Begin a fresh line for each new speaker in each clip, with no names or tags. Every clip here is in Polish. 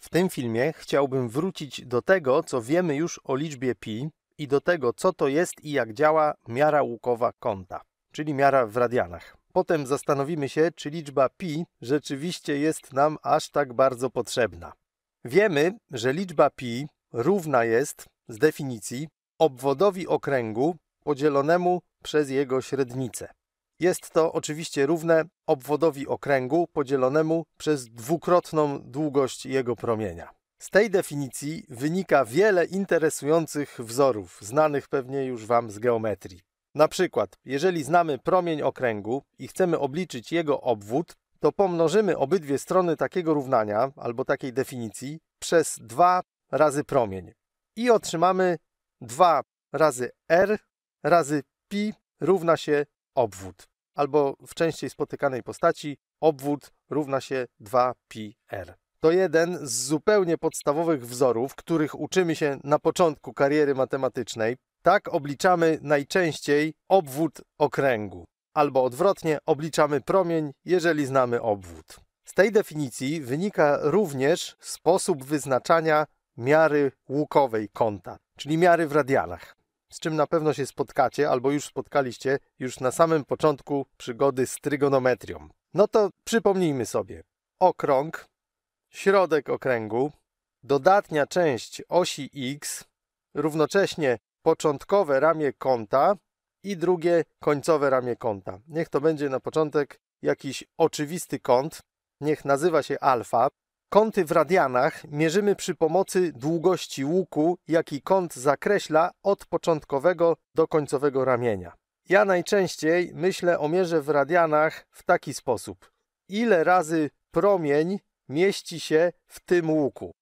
W tym filmie chciałbym wrócić do tego, co wiemy już o liczbie pi i do tego, co to jest i jak działa miara łukowa kąta, czyli miara w radianach. Potem zastanowimy się, czy liczba pi rzeczywiście jest nam aż tak bardzo potrzebna. Wiemy, że liczba pi równa jest z definicji obwodowi okręgu podzielonemu przez jego średnicę. Jest to oczywiście równe obwodowi okręgu podzielonemu przez dwukrotną długość jego promienia. Z tej definicji wynika wiele interesujących wzorów, znanych pewnie już Wam z geometrii. Na przykład, jeżeli znamy promień okręgu i chcemy obliczyć jego obwód, to pomnożymy obydwie strony takiego równania albo takiej definicji przez 2 razy promień i otrzymamy 2 razy r razy pi równa się obwód albo w częściej spotykanej postaci obwód równa się 2πr. To jeden z zupełnie podstawowych wzorów, których uczymy się na początku kariery matematycznej. Tak obliczamy najczęściej obwód okręgu, albo odwrotnie obliczamy promień, jeżeli znamy obwód. Z tej definicji wynika również sposób wyznaczania miary łukowej kąta, czyli miary w radianach z czym na pewno się spotkacie albo już spotkaliście już na samym początku przygody z trygonometrią. No to przypomnijmy sobie. Okrąg, środek okręgu, dodatnia część osi x, równocześnie początkowe ramię kąta i drugie końcowe ramię kąta. Niech to będzie na początek jakiś oczywisty kąt, niech nazywa się alfa, Kąty w radianach mierzymy przy pomocy długości łuku, jaki kąt zakreśla od początkowego do końcowego ramienia. Ja najczęściej myślę o mierze w radianach w taki sposób. Ile razy promień mieści się w tym łuku?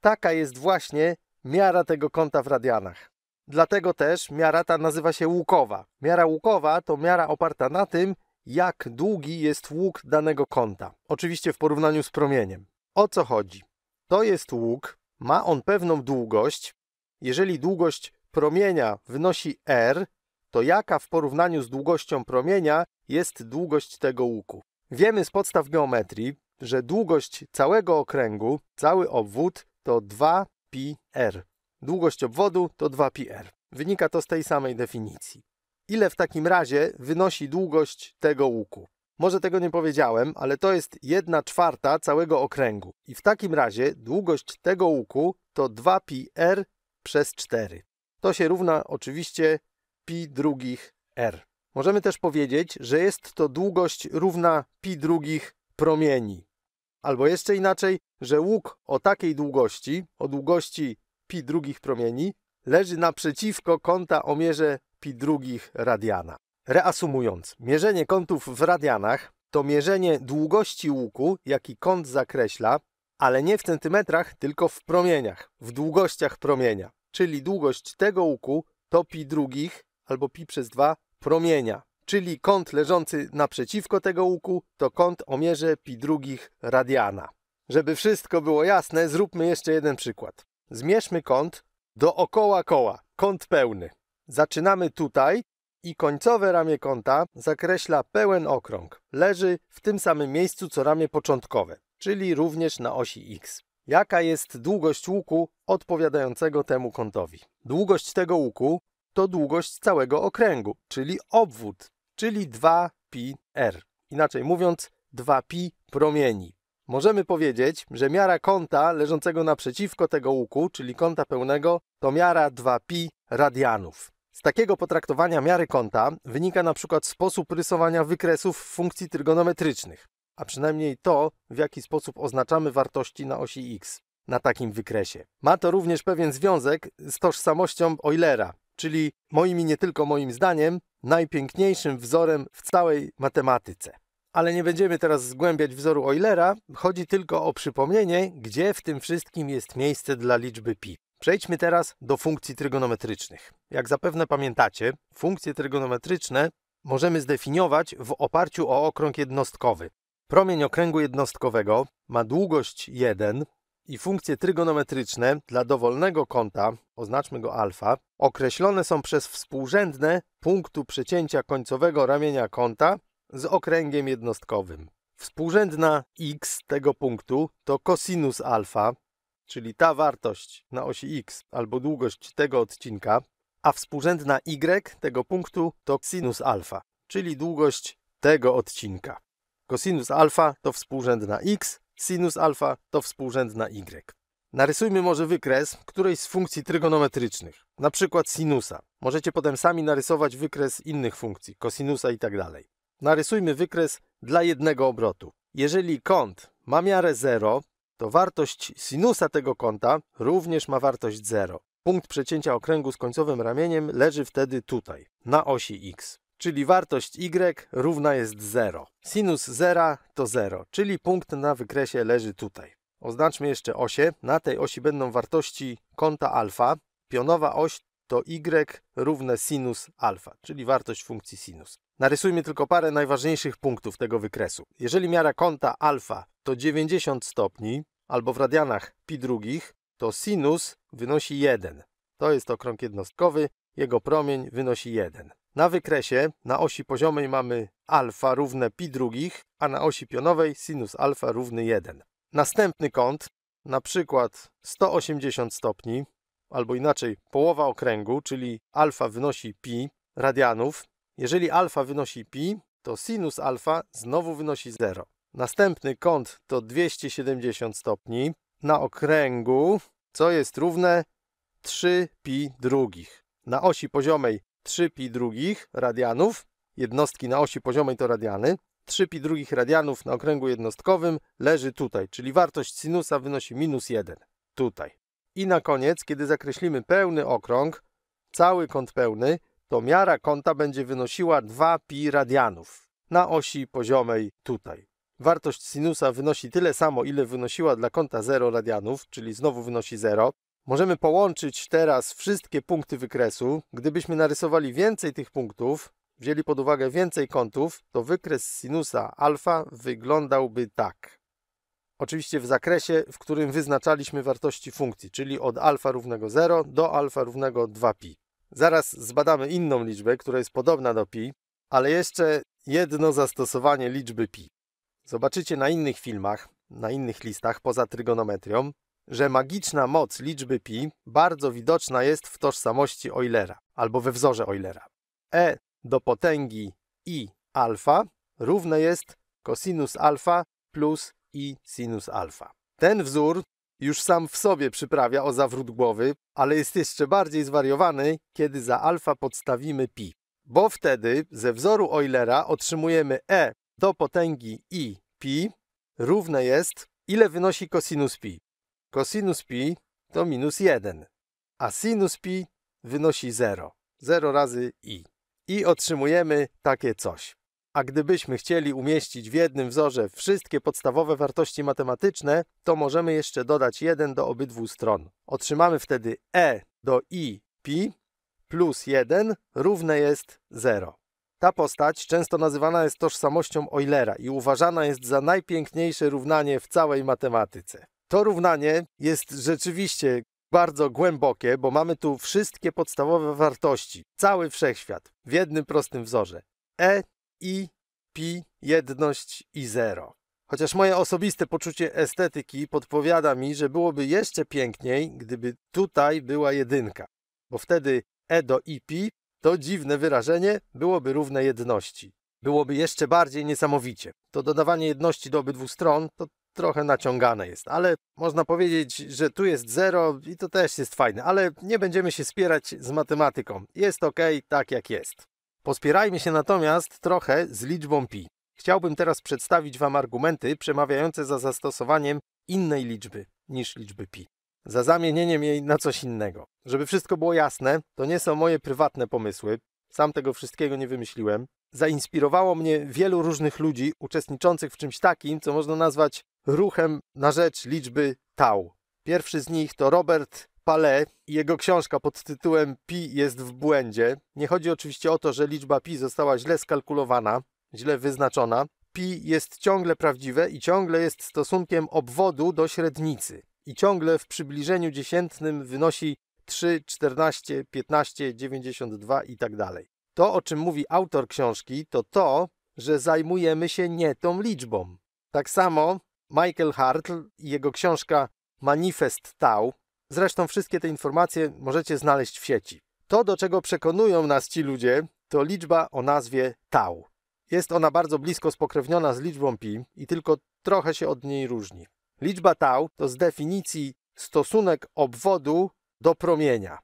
Taka jest właśnie miara tego kąta w radianach. Dlatego też miara ta nazywa się łukowa. Miara łukowa to miara oparta na tym, jak długi jest łuk danego kąta. Oczywiście w porównaniu z promieniem. O co chodzi? To jest łuk, ma on pewną długość. Jeżeli długość promienia wynosi r, to jaka w porównaniu z długością promienia jest długość tego łuku? Wiemy z podstaw geometrii, że długość całego okręgu, cały obwód to 2πr. Długość obwodu to 2πr. Wynika to z tej samej definicji. Ile w takim razie wynosi długość tego łuku? Może tego nie powiedziałem, ale to jest 1 czwarta całego okręgu. I w takim razie długość tego łuku to 2πr przez 4. To się równa oczywiście pi drugich r. Możemy też powiedzieć, że jest to długość równa pi drugich promieni. Albo jeszcze inaczej, że łuk o takiej długości, o długości pi drugich promieni, leży naprzeciwko kąta o mierze pi drugich radiana. Reasumując, mierzenie kątów w radianach to mierzenie długości łuku, jaki kąt zakreśla, ale nie w centymetrach, tylko w promieniach, w długościach promienia. Czyli długość tego łuku to pi drugich albo pi przez 2 promienia. Czyli kąt leżący naprzeciwko tego łuku to kąt o mierze pi drugich radiana. Żeby wszystko było jasne, zróbmy jeszcze jeden przykład. Zmierzmy kąt dookoła koła, kąt pełny. Zaczynamy tutaj i końcowe ramię kąta zakreśla pełen okrąg. Leży w tym samym miejscu co ramię początkowe, czyli również na osi x. Jaka jest długość łuku odpowiadającego temu kątowi? Długość tego łuku to długość całego okręgu, czyli obwód, czyli 2πr. Inaczej mówiąc, 2 π promieni. Możemy powiedzieć, że miara kąta leżącego naprzeciwko tego łuku, czyli kąta pełnego, to miara 2 π radianów. Z takiego potraktowania miary kąta wynika na przykład sposób rysowania wykresów funkcji trygonometrycznych, a przynajmniej to, w jaki sposób oznaczamy wartości na osi x na takim wykresie. Ma to również pewien związek z tożsamością Eulera, czyli moim i nie tylko moim zdaniem najpiękniejszym wzorem w całej matematyce. Ale nie będziemy teraz zgłębiać wzoru Eulera, chodzi tylko o przypomnienie, gdzie w tym wszystkim jest miejsce dla liczby pi. Przejdźmy teraz do funkcji trygonometrycznych. Jak zapewne pamiętacie, funkcje trygonometryczne możemy zdefiniować w oparciu o okrąg jednostkowy. Promień okręgu jednostkowego ma długość 1 i funkcje trygonometryczne dla dowolnego kąta, oznaczmy go alfa, określone są przez współrzędne punktu przecięcia końcowego ramienia kąta z okręgiem jednostkowym. Współrzędna x tego punktu to cosinus alfa, czyli ta wartość na osi x albo długość tego odcinka, a współrzędna y tego punktu to sinus alfa, czyli długość tego odcinka. Kosinus alfa to współrzędna x, sinus alfa to współrzędna y. Narysujmy może wykres którejś z funkcji trygonometrycznych, na przykład sinusa. Możecie potem sami narysować wykres innych funkcji, kosinusa itd. Tak Narysujmy wykres dla jednego obrotu. Jeżeli kąt ma miarę 0, to wartość sinusa tego kąta również ma wartość 0. Punkt przecięcia okręgu z końcowym ramieniem leży wtedy tutaj, na osi x. Czyli wartość y równa jest 0. Sinus 0 to 0, czyli punkt na wykresie leży tutaj. Oznaczmy jeszcze osie. Na tej osi będą wartości kąta alfa. Pionowa oś to y równe sinus alfa, czyli wartość funkcji sinus. Narysujmy tylko parę najważniejszych punktów tego wykresu. Jeżeli miara kąta alfa to 90 stopni, albo w radianach pi drugich to sinus wynosi 1. To jest okrąg jednostkowy, jego promień wynosi 1. Na wykresie na osi poziomej mamy alfa równe pi drugich, a na osi pionowej sinus alfa równy 1. Następny kąt, na przykład 180 stopni, albo inaczej połowa okręgu, czyli alfa wynosi pi radianów. Jeżeli alfa wynosi pi, to sinus alfa znowu wynosi 0. Następny kąt to 270 stopni na okręgu, co jest równe 3 pi drugich. Na osi poziomej 3 pi drugich radianów, jednostki na osi poziomej to radiany, 3 pi drugich radianów na okręgu jednostkowym leży tutaj, czyli wartość sinusa wynosi minus 1, tutaj. I na koniec, kiedy zakreślimy pełny okrąg, cały kąt pełny, to miara kąta będzie wynosiła 2 pi radianów na osi poziomej tutaj wartość sinusa wynosi tyle samo, ile wynosiła dla kąta 0 radianów, czyli znowu wynosi 0. Możemy połączyć teraz wszystkie punkty wykresu. Gdybyśmy narysowali więcej tych punktów, wzięli pod uwagę więcej kątów, to wykres sinusa alfa wyglądałby tak. Oczywiście w zakresie, w którym wyznaczaliśmy wartości funkcji, czyli od alfa równego 0 do alfa równego 2pi. Zaraz zbadamy inną liczbę, która jest podobna do pi, ale jeszcze jedno zastosowanie liczby pi. Zobaczycie na innych filmach, na innych listach poza trygonometrią, że magiczna moc liczby pi bardzo widoczna jest w tożsamości Eulera albo we wzorze Eulera. E do potęgi i alfa równe jest cosinus alfa plus i sinus alfa. Ten wzór już sam w sobie przyprawia o zawrót głowy, ale jest jeszcze bardziej zwariowany, kiedy za alfa podstawimy pi. Bo wtedy ze wzoru Eulera otrzymujemy E do potęgi i pi równe jest, ile wynosi cosinus pi? Cosinus pi to minus 1, a sinus pi wynosi 0. 0 razy i. I otrzymujemy takie coś. A gdybyśmy chcieli umieścić w jednym wzorze wszystkie podstawowe wartości matematyczne, to możemy jeszcze dodać 1 do obydwu stron. Otrzymamy wtedy e do i pi plus 1 równe jest 0. Ta postać często nazywana jest tożsamością Eulera i uważana jest za najpiękniejsze równanie w całej matematyce. To równanie jest rzeczywiście bardzo głębokie, bo mamy tu wszystkie podstawowe wartości, cały wszechświat w jednym prostym wzorze. E, I, Pi, jedność i zero. Chociaż moje osobiste poczucie estetyki podpowiada mi, że byłoby jeszcze piękniej, gdyby tutaj była jedynka, bo wtedy E do IP to dziwne wyrażenie byłoby równe jedności. Byłoby jeszcze bardziej niesamowicie. To dodawanie jedności do obydwu stron to trochę naciągane jest, ale można powiedzieć, że tu jest zero i to też jest fajne, ale nie będziemy się spierać z matematyką. Jest ok, tak jak jest. Pospierajmy się natomiast trochę z liczbą pi. Chciałbym teraz przedstawić Wam argumenty przemawiające za zastosowaniem innej liczby niż liczby pi za zamienieniem jej na coś innego. Żeby wszystko było jasne, to nie są moje prywatne pomysły, sam tego wszystkiego nie wymyśliłem. Zainspirowało mnie wielu różnych ludzi uczestniczących w czymś takim, co można nazwać ruchem na rzecz liczby tau. Pierwszy z nich to Robert Pale i jego książka pod tytułem Pi jest w błędzie. Nie chodzi oczywiście o to, że liczba pi została źle skalkulowana, źle wyznaczona. Pi jest ciągle prawdziwe i ciągle jest stosunkiem obwodu do średnicy i ciągle w przybliżeniu dziesiętnym wynosi 3, 14, 15, 92 i tak dalej. To, o czym mówi autor książki, to to, że zajmujemy się nie tą liczbą. Tak samo Michael Hartl i jego książka Manifest Tau, zresztą wszystkie te informacje możecie znaleźć w sieci. To, do czego przekonują nas ci ludzie, to liczba o nazwie Tau. Jest ona bardzo blisko spokrewniona z liczbą pi i tylko trochę się od niej różni. Liczba tau to z definicji stosunek obwodu do promienia,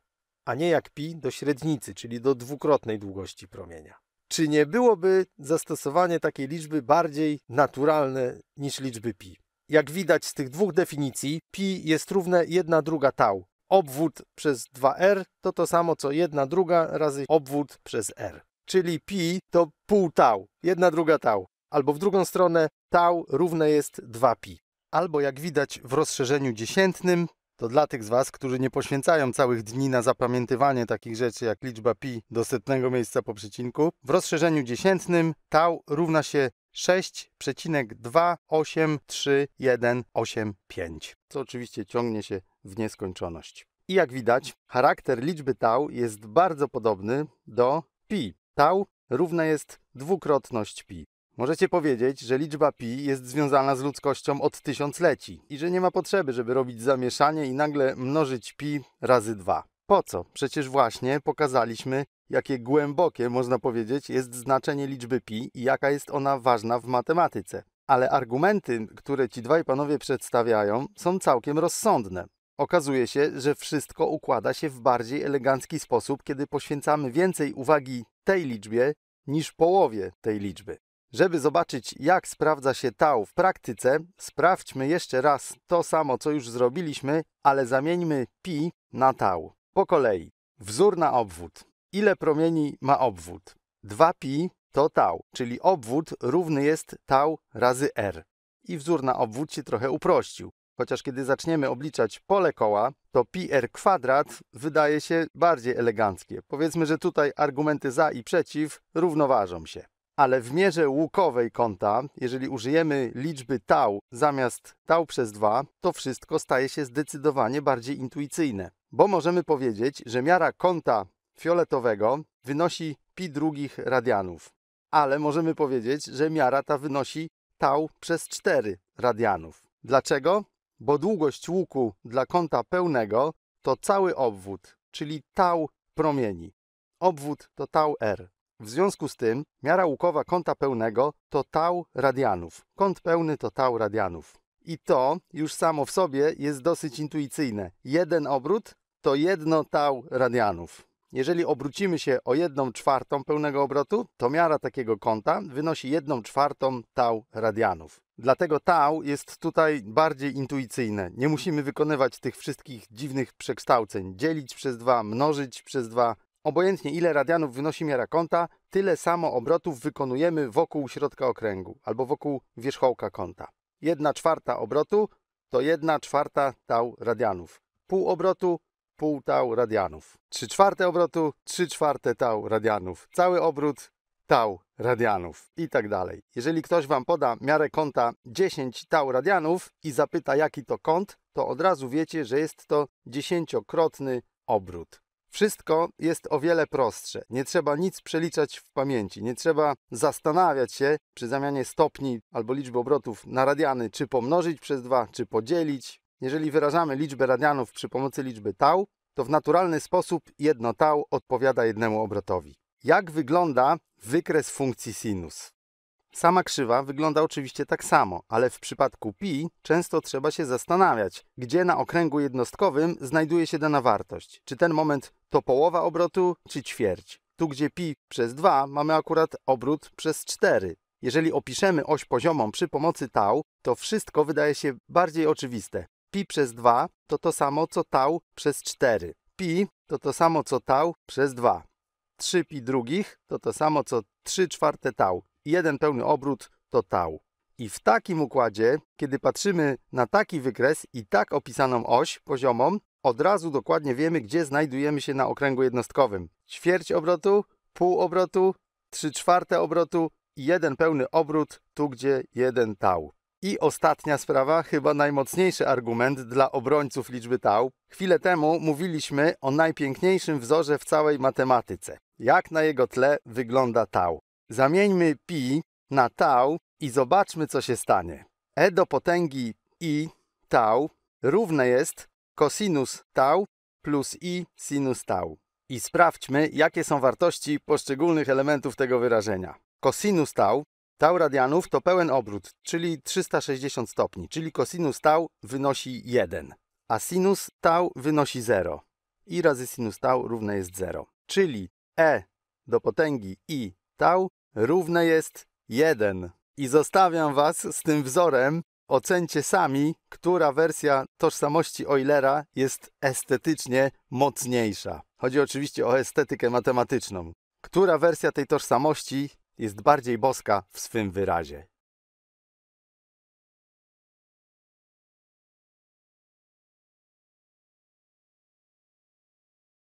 a nie jak pi do średnicy, czyli do dwukrotnej długości promienia. Czy nie byłoby zastosowanie takiej liczby bardziej naturalne niż liczby pi? Jak widać z tych dwóch definicji, pi jest równe 1 druga tau. Obwód przez 2r to to samo co 1 druga razy obwód przez r. Czyli pi to pół tau, 1 druga tau. Albo w drugą stronę tau równe jest 2pi albo jak widać w rozszerzeniu dziesiętnym. To dla tych z Was, którzy nie poświęcają całych dni na zapamiętywanie takich rzeczy jak liczba pi do setnego miejsca po przecinku, w rozszerzeniu dziesiętnym tau równa się 6,283185, co oczywiście ciągnie się w nieskończoność. I jak widać, charakter liczby tau jest bardzo podobny do pi. Tau równa jest dwukrotność pi. Możecie powiedzieć, że liczba pi jest związana z ludzkością od tysiącleci i że nie ma potrzeby, żeby robić zamieszanie i nagle mnożyć pi razy dwa. Po co? Przecież właśnie pokazaliśmy, jakie głębokie, można powiedzieć, jest znaczenie liczby pi i jaka jest ona ważna w matematyce. Ale argumenty, które ci dwaj panowie przedstawiają, są całkiem rozsądne. Okazuje się, że wszystko układa się w bardziej elegancki sposób, kiedy poświęcamy więcej uwagi tej liczbie niż połowie tej liczby. Żeby zobaczyć, jak sprawdza się tau w praktyce, sprawdźmy jeszcze raz to samo, co już zrobiliśmy, ale zamieńmy pi na tau. Po kolei. Wzór na obwód. Ile promieni ma obwód? 2pi to tau, czyli obwód równy jest tau razy r. I wzór na obwód się trochę uprościł. Chociaż kiedy zaczniemy obliczać pole koła, to pi r kwadrat wydaje się bardziej eleganckie. Powiedzmy, że tutaj argumenty za i przeciw równoważą się ale w mierze łukowej kąta, jeżeli użyjemy liczby tau zamiast tau przez 2, to wszystko staje się zdecydowanie bardziej intuicyjne, bo możemy powiedzieć, że miara kąta fioletowego wynosi pi drugich radianów, ale możemy powiedzieć, że miara ta wynosi tau przez 4 radianów. Dlaczego? Bo długość łuku dla kąta pełnego to cały obwód, czyli tau promieni. Obwód to tau r. W związku z tym miara łukowa kąta pełnego to tau radianów. Kąt pełny to tau radianów. I to już samo w sobie jest dosyć intuicyjne. Jeden obrót to jedno tau radianów. Jeżeli obrócimy się o 1 czwartą pełnego obrotu, to miara takiego kąta wynosi 1 czwartą tau radianów. Dlatego tau jest tutaj bardziej intuicyjne. Nie musimy wykonywać tych wszystkich dziwnych przekształceń. Dzielić przez dwa, mnożyć przez dwa. Obojętnie ile radianów wynosi miara kąta, tyle samo obrotów wykonujemy wokół środka okręgu albo wokół wierzchołka kąta. 1 czwarta obrotu to 1 czwarta tał radianów. Pół obrotu, pół tał radianów. 3 czwarte obrotu, 3 czwarte tał radianów. Cały obrót tał radianów i tak dalej. Jeżeli ktoś Wam poda miarę kąta 10 tał radianów i zapyta jaki to kąt, to od razu wiecie, że jest to dziesięciokrotny obrót. Wszystko jest o wiele prostsze. Nie trzeba nic przeliczać w pamięci, nie trzeba zastanawiać się przy zamianie stopni albo liczby obrotów na radiany, czy pomnożyć przez dwa, czy podzielić. Jeżeli wyrażamy liczbę radianów przy pomocy liczby tau, to w naturalny sposób jedno tau odpowiada jednemu obrotowi. Jak wygląda wykres funkcji sinus? Sama krzywa wygląda oczywiście tak samo, ale w przypadku pi często trzeba się zastanawiać, gdzie na okręgu jednostkowym znajduje się dana wartość. Czy ten moment to połowa obrotu, czy ćwierć. Tu gdzie pi przez 2 mamy akurat obrót przez 4. Jeżeli opiszemy oś poziomą przy pomocy tau, to wszystko wydaje się bardziej oczywiste. Pi przez 2 to to samo co tau przez 4. Pi to to samo co tau przez 2. 3 pi drugich to to samo co 3 czwarte tau jeden pełny obrót to tau. I w takim układzie, kiedy patrzymy na taki wykres i tak opisaną oś poziomą, od razu dokładnie wiemy, gdzie znajdujemy się na okręgu jednostkowym. Ćwierć obrotu, pół obrotu, trzy czwarte obrotu i jeden pełny obrót, tu gdzie jeden tau. I ostatnia sprawa, chyba najmocniejszy argument dla obrońców liczby tau. Chwilę temu mówiliśmy o najpiękniejszym wzorze w całej matematyce. Jak na jego tle wygląda tau? Zamieńmy pi na tau i zobaczmy, co się stanie. e do potęgi i tau równe jest cosinus tau plus i sinus tau. I sprawdźmy, jakie są wartości poszczególnych elementów tego wyrażenia. Cosinus tau, tau radianów to pełen obrót, czyli 360 stopni, czyli cosinus tau wynosi 1, a sinus tau wynosi 0. I razy sinus tau równe jest 0. Czyli e do potęgi i tau równe jest 1. I zostawiam Was z tym wzorem. Ocencie sami, która wersja tożsamości Eulera jest estetycznie mocniejsza. Chodzi oczywiście o estetykę matematyczną. Która wersja tej tożsamości jest bardziej boska w swym wyrazie?